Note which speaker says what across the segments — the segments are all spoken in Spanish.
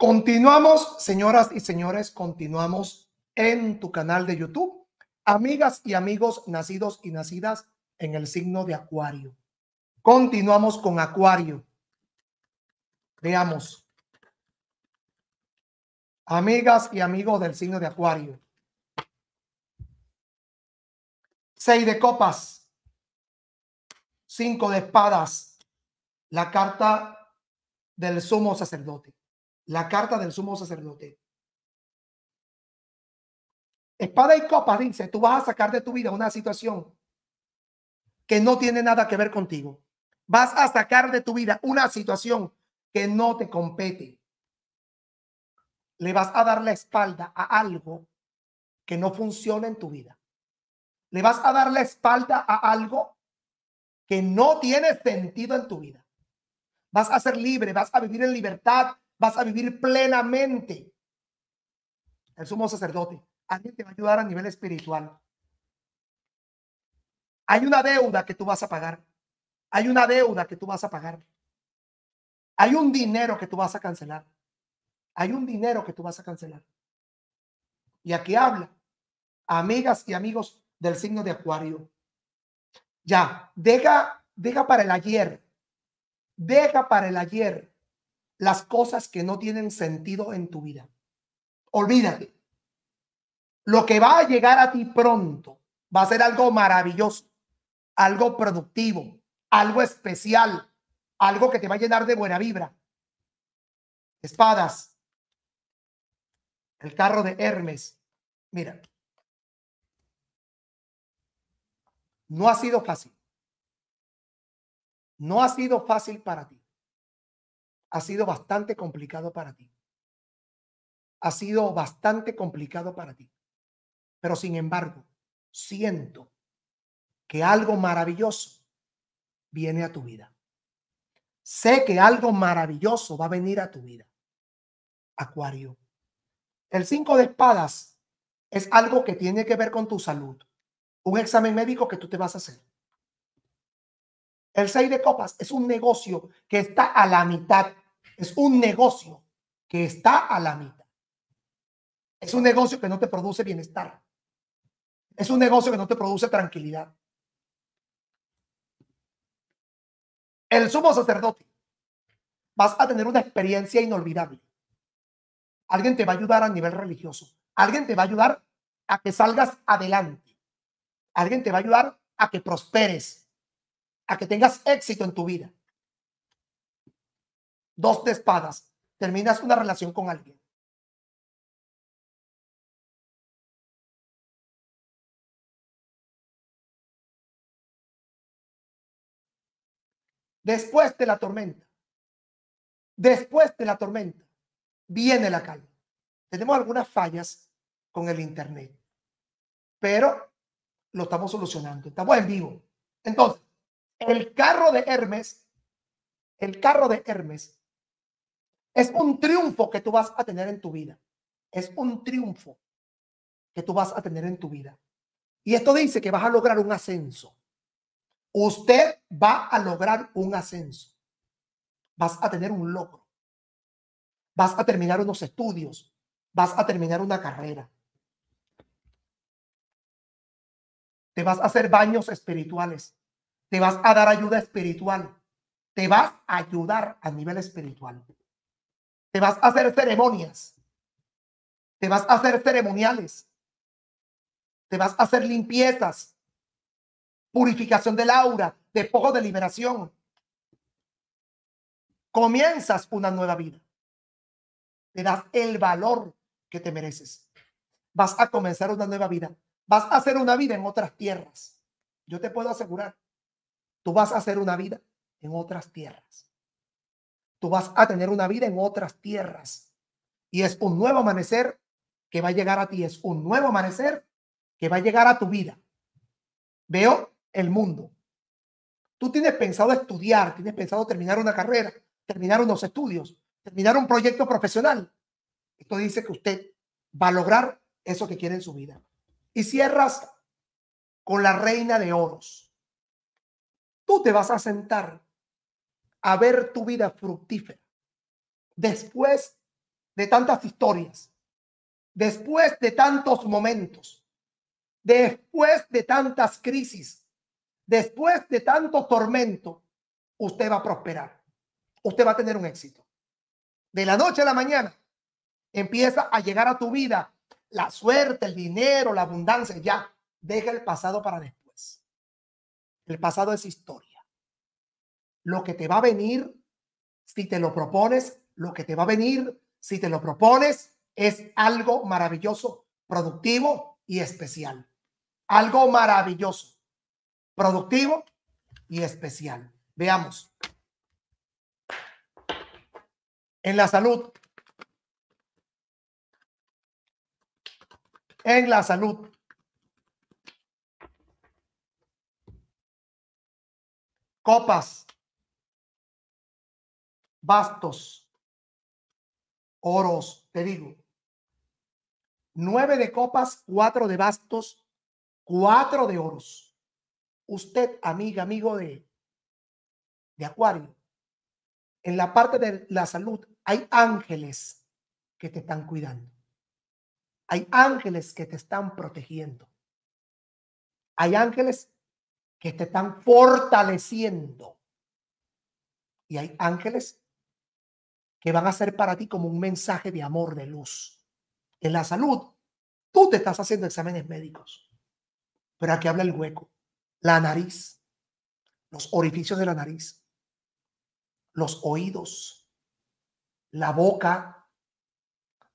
Speaker 1: Continuamos, señoras y señores, continuamos en tu canal de YouTube. Amigas y amigos nacidos y nacidas en el signo de Acuario. Continuamos con Acuario. Veamos. Amigas y amigos del signo de Acuario. Seis de copas. Cinco de espadas. La carta del sumo sacerdote la carta del sumo sacerdote. Espada y copa dice, tú vas a sacar de tu vida una situación que no tiene nada que ver contigo. Vas a sacar de tu vida una situación que no te compete. Le vas a dar la espalda a algo que no funciona en tu vida. Le vas a dar la espalda a algo que no tiene sentido en tu vida. Vas a ser libre, vas a vivir en libertad, vas a vivir plenamente. El sumo sacerdote, alguien te va a ayudar a nivel espiritual. Hay una deuda que tú vas a pagar. Hay una deuda que tú vas a pagar. Hay un dinero que tú vas a cancelar. Hay un dinero que tú vas a cancelar. Y aquí habla, amigas y amigos del signo de Acuario. Ya, deja, deja para el ayer. Deja para el ayer las cosas que no tienen sentido en tu vida. Olvídate. Lo que va a llegar a ti pronto va a ser algo maravilloso, algo productivo, algo especial, algo que te va a llenar de buena vibra. Espadas. El carro de Hermes. Mira. No ha sido fácil. No ha sido fácil para ti ha sido bastante complicado para ti. Ha sido bastante complicado para ti. Pero sin embargo, siento que algo maravilloso viene a tu vida. Sé que algo maravilloso va a venir a tu vida. Acuario. El cinco de espadas es algo que tiene que ver con tu salud. Un examen médico que tú te vas a hacer. El seis de copas es un negocio que está a la mitad es un negocio que está a la mitad. Es un negocio que no te produce bienestar. Es un negocio que no te produce tranquilidad. El sumo sacerdote. Vas a tener una experiencia inolvidable. Alguien te va a ayudar a nivel religioso. Alguien te va a ayudar a que salgas adelante. Alguien te va a ayudar a que prosperes, a que tengas éxito en tu vida dos de espadas, terminas una relación con alguien. Después de la tormenta, después de la tormenta, viene la calma. Tenemos algunas fallas con el Internet, pero lo estamos solucionando. Estamos en vivo. Entonces, el carro de Hermes, el carro de Hermes es un triunfo que tú vas a tener en tu vida. Es un triunfo que tú vas a tener en tu vida. Y esto dice que vas a lograr un ascenso. Usted va a lograr un ascenso. Vas a tener un logro. Vas a terminar unos estudios. Vas a terminar una carrera. Te vas a hacer baños espirituales. Te vas a dar ayuda espiritual. Te vas a ayudar a nivel espiritual. Te vas a hacer ceremonias. Te vas a hacer ceremoniales. Te vas a hacer limpiezas. Purificación del aura. Despojo de liberación. Comienzas una nueva vida. Te das el valor que te mereces. Vas a comenzar una nueva vida. Vas a hacer una vida en otras tierras. Yo te puedo asegurar, tú vas a hacer una vida en otras tierras tú vas a tener una vida en otras tierras. Y es un nuevo amanecer que va a llegar a ti, es un nuevo amanecer que va a llegar a tu vida. Veo el mundo. Tú tienes pensado estudiar, tienes pensado terminar una carrera, terminar unos estudios, terminar un proyecto profesional. Esto dice que usted va a lograr eso que quiere en su vida. Y cierras con la reina de oros. Tú te vas a sentar a ver tu vida fructífera. Después de tantas historias, después de tantos momentos, después de tantas crisis, después de tanto tormento, usted va a prosperar. Usted va a tener un éxito. De la noche a la mañana empieza a llegar a tu vida la suerte, el dinero, la abundancia. Ya, deja el pasado para después. El pasado es historia lo que te va a venir si te lo propones, lo que te va a venir si te lo propones es algo maravilloso, productivo y especial. Algo maravilloso, productivo y especial. Veamos. En la salud. En la salud. Copas bastos, oros, te digo. Nueve de copas, cuatro de bastos, cuatro de oros. Usted, amiga, amigo de, de Acuario, en la parte de la salud hay ángeles que te están cuidando. Hay ángeles que te están protegiendo. Hay ángeles que te están fortaleciendo. Y hay ángeles que van a ser para ti como un mensaje de amor, de luz. En la salud, tú te estás haciendo exámenes médicos, pero aquí habla el hueco, la nariz, los orificios de la nariz, los oídos, la boca,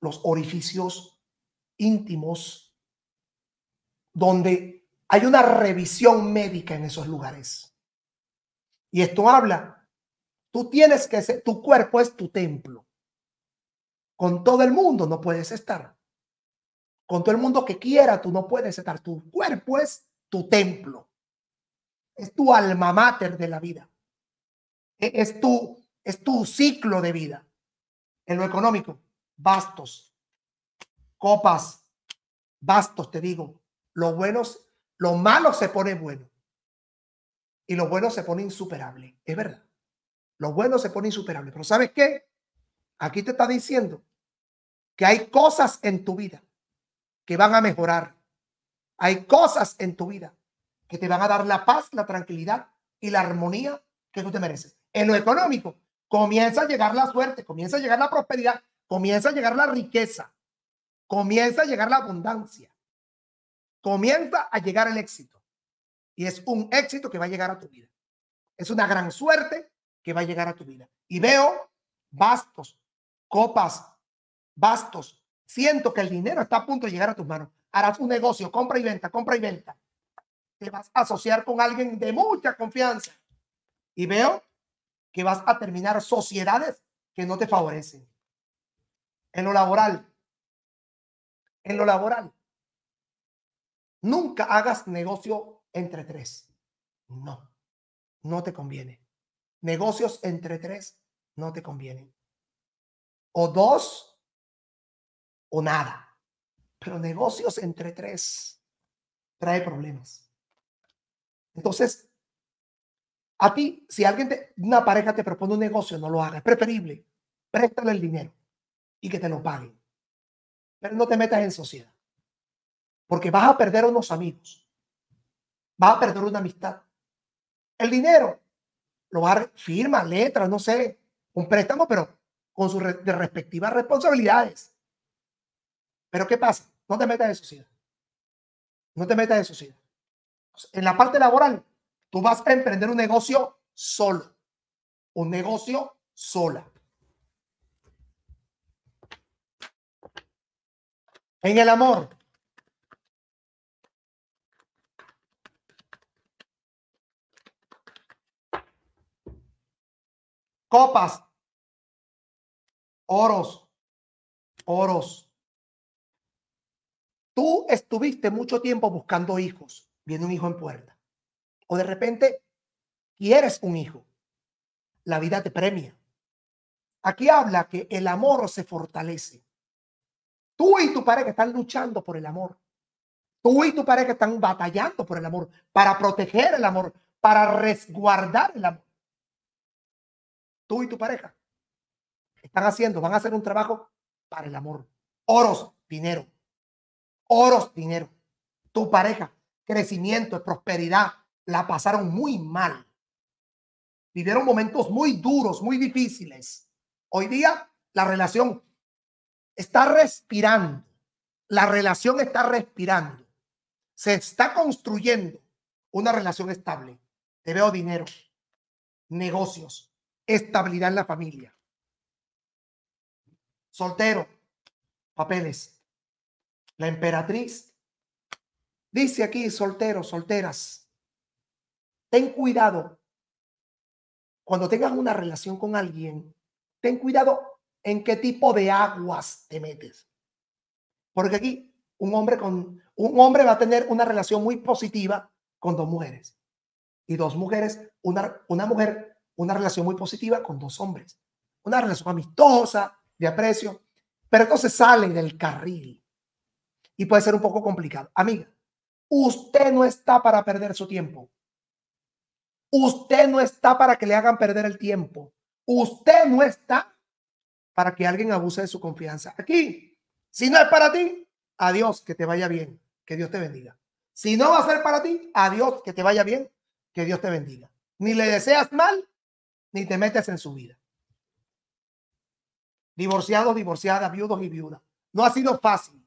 Speaker 1: los orificios íntimos, donde hay una revisión médica en esos lugares. Y esto habla Tú tienes que ser, tu cuerpo es tu templo. Con todo el mundo no puedes estar. Con todo el mundo que quiera, tú no puedes estar. Tu cuerpo es tu templo. Es tu alma mater de la vida. E-, es tu, es tu ciclo de vida. En lo económico, bastos, copas, bastos, te digo. Lo bueno, lo malo se pone bueno. Y lo bueno se pone insuperable. Es verdad. Lo bueno se pone insuperable. Pero ¿sabes qué? Aquí te está diciendo que hay cosas en tu vida que van a mejorar. Hay cosas en tu vida que te van a dar la paz, la tranquilidad y la armonía que tú te mereces. En lo económico, comienza a llegar la suerte, comienza a llegar la prosperidad, comienza a llegar la riqueza, comienza a llegar la abundancia, comienza a llegar el éxito. Y es un éxito que va a llegar a tu vida. Es una gran suerte que va a llegar a tu vida. Y veo bastos, copas, bastos. Siento que el dinero está a punto de llegar a tus manos. Harás un negocio, compra y venta, compra y venta. Te vas a asociar con alguien de mucha confianza. Y veo que vas a terminar sociedades que no te favorecen. En lo laboral. En lo laboral. Nunca hagas negocio entre tres. No, no te conviene. Negocios entre tres no te convienen. O dos o nada. Pero negocios entre tres trae problemas. Entonces, a ti, si alguien, te, una pareja te propone un negocio, no lo hagas. Es preferible, préstale el dinero y que te lo paguen. Pero no te metas en sociedad. Porque vas a perder unos amigos. Vas a perder una amistad. El dinero lo va a firmar, letras, no sé, un préstamo, pero con sus respectivas responsabilidades. Pero ¿qué pasa? No te metas en ciudad. No te metas en ciudad. En la parte laboral, tú vas a emprender un negocio solo. Un negocio sola. En el amor, oros, oros. Tú estuviste mucho tiempo buscando hijos, viene un hijo en puerta. O de repente quieres un hijo. La vida te premia. Aquí habla que el amor se fortalece. Tú y tu pareja están luchando por el amor. Tú y tu pareja están batallando por el amor, para proteger el amor, para resguardar el amor tú y tu pareja, están haciendo, van a hacer un trabajo para el amor. Oros, dinero. Oros, dinero. Tu pareja, crecimiento, prosperidad, la pasaron muy mal. Vivieron momentos muy duros, muy difíciles. Hoy día la relación está respirando. La relación está respirando. Se está construyendo una relación estable. Te veo dinero, negocios, estabilidad en la familia. Soltero, papeles. La emperatriz dice aquí, solteros, solteras, ten cuidado. Cuando tengas una relación con alguien, ten cuidado en qué tipo de aguas te metes. Porque aquí un hombre, con, un hombre va a tener una relación muy positiva con dos mujeres. Y dos mujeres, una, una mujer una relación muy positiva con dos hombres, una relación amistosa, de aprecio, pero se salen del carril y puede ser un poco complicado. Amiga, usted no está para perder su tiempo. Usted no está para que le hagan perder el tiempo. Usted no está para que alguien abuse de su confianza. Aquí, si no es para ti, adiós, que te vaya bien, que Dios te bendiga. Si no va a ser para ti, adiós, que te vaya bien, que Dios te bendiga. Ni le deseas mal, ni te metes en su vida. Divorciados, divorciadas, viudos y viudas. No ha sido fácil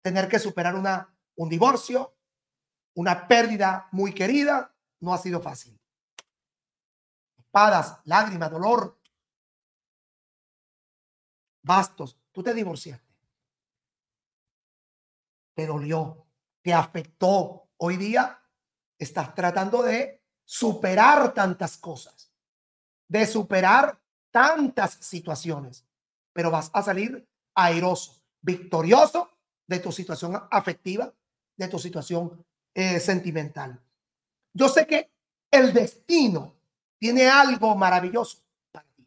Speaker 1: tener que superar una, un divorcio, una pérdida muy querida. No ha sido fácil. Espadas, lágrimas, dolor. Bastos, tú te divorciaste. Te dolió, te afectó. Hoy día estás tratando de superar tantas cosas de superar tantas situaciones, pero vas a salir airoso, victorioso de tu situación afectiva, de tu situación eh, sentimental. Yo sé que el destino tiene algo maravilloso para ti.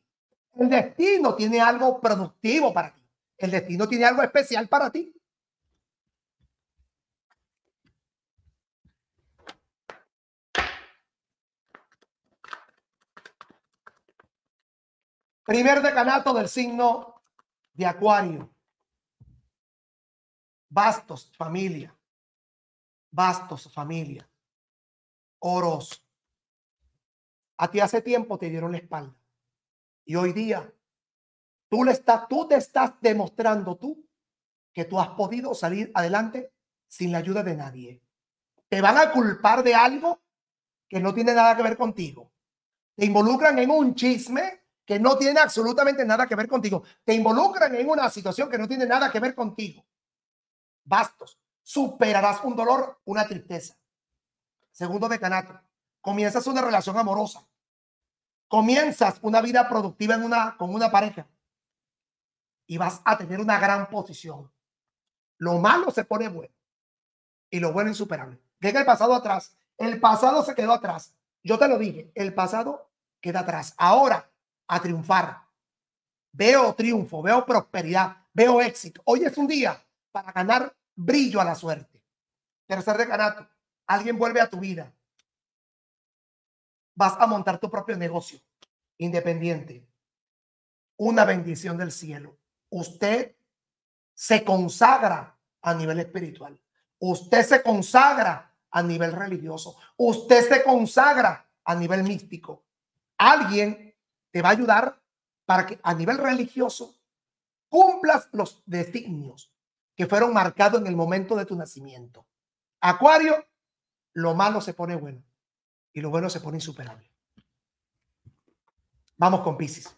Speaker 1: El destino tiene algo productivo para ti. El destino tiene algo especial para ti. Primer decanato del signo de Acuario. Bastos, familia. Bastos, familia. Oros. A ti hace tiempo te dieron la espalda. Y hoy día tú, le estás, tú te estás demostrando tú que tú has podido salir adelante sin la ayuda de nadie. Te van a culpar de algo que no tiene nada que ver contigo. Te involucran en un chisme que no tiene absolutamente nada que ver contigo. Te involucran en una situación que no tiene nada que ver contigo. Bastos. Superarás un dolor, una tristeza. Segundo decanato. Comienzas una relación amorosa. Comienzas una vida productiva en una, con una pareja. Y vas a tener una gran posición. Lo malo se pone bueno. Y lo bueno insuperable. Deja el pasado atrás. El pasado se quedó atrás. Yo te lo dije. El pasado queda atrás. Ahora a triunfar. Veo triunfo, veo prosperidad, veo éxito. Hoy es un día para ganar brillo a la suerte. Tercer decanato, alguien vuelve a tu vida. Vas a montar tu propio negocio independiente. Una bendición del cielo. Usted se consagra a nivel espiritual. Usted se consagra a nivel religioso. Usted se consagra a nivel místico. Alguien te va a ayudar para que a nivel religioso cumplas los designios que fueron marcados en el momento de tu nacimiento. Acuario, lo malo se pone bueno y lo bueno se pone insuperable. Vamos con Pisces.